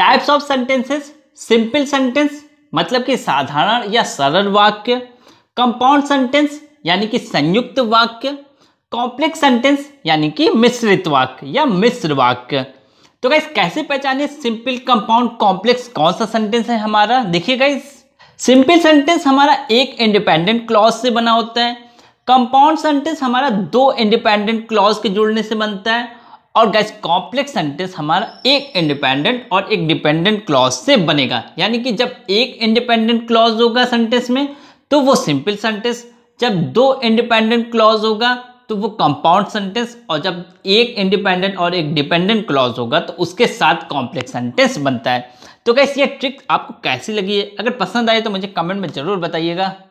types of sentences simple sentence मतलब कि साधारण या सरल वाक्य कंपाउंड सेंटेंस यानी कि संयुक्त वाक्य कॉम्प्लेक्स सेंटेंस यानी कि मिश्रित वाक्य या मिश्र वाक्य तो गाइस कैसे पहचाने सिंपल कंपाउंड कॉम्प्लेक्स कौन सा सेंटेंस है हमारा देखिए गाइस सिंपल सेंटेंस हमारा एक इंडिपेंडेंट क्लॉज से बना होता है कंपाउंड सेंटेंस हमारा दो इंडिपेंडेंट क्लॉज के जुड़ने से बनता है और गैस कॉम्प्लेक्स सेंटेंस हमारा एक इंडिपेंडेंट और एक डिपेंडेंट क्लॉज से बनेगा यानी कि जब एक इंडिपेंडेंट क्लॉज होगा सेंटेंस में तो वो सिंपल सेंटेंस जब दो इंडिपेंडेंट क्लॉज होगा तो वो कंपाउंड सेंटेंस और जब एक इंडिपेंडेंट और एक डिपेंडेंट क्लॉज होगा तो उसके साथ कॉम्प्लेक्स सेंटेंस बनता है तो कैसे ये ट्रिक आपको कैसी लगी है अगर पसंद आए तो मुझे कमेंट में ज़रूर बताइएगा